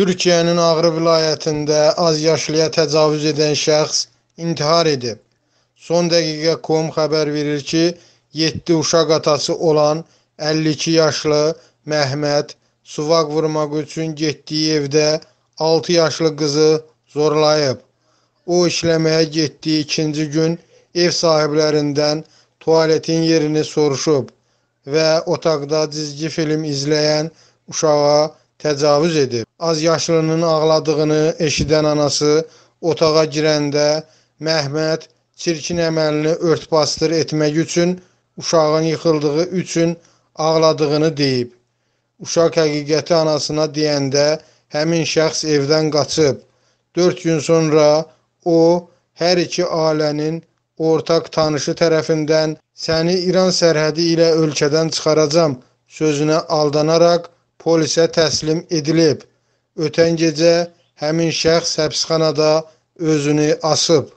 Türkiyənin Ağrı vilayətində az yaşlıya təcavüz edən şəxs intihar edib. Son dəqiqə.com xəbər verir ki, 7 uşaq atası olan 52 yaşlı Məhməd suvaq vurmaq üçün getdiyi evdə 6 yaşlı qızı zorlayıb. O işləməyə getdiyi ikinci gün ev sahiblərindən tualetin yerini soruşub və otaqda cizgi film izləyən uşağa təcavüz edib. Az yaşlının ağladığını eşidən anası otağa girəndə Məhməd çirkin əməlini örtbasdır etmək üçün uşağın yıxıldığı üçün ağladığını deyib. Uşaq həqiqəti anasına deyəndə həmin şəxs evdən qaçıb. 4 gün sonra o hər iki ailənin ortaq tanışı tərəfindən səni İran sərhədi ilə ölkədən çıxaracam sözünə aldanaraq polisə təslim edilib. Ötən gecə həmin şəxs həbsxanada özünü asıb.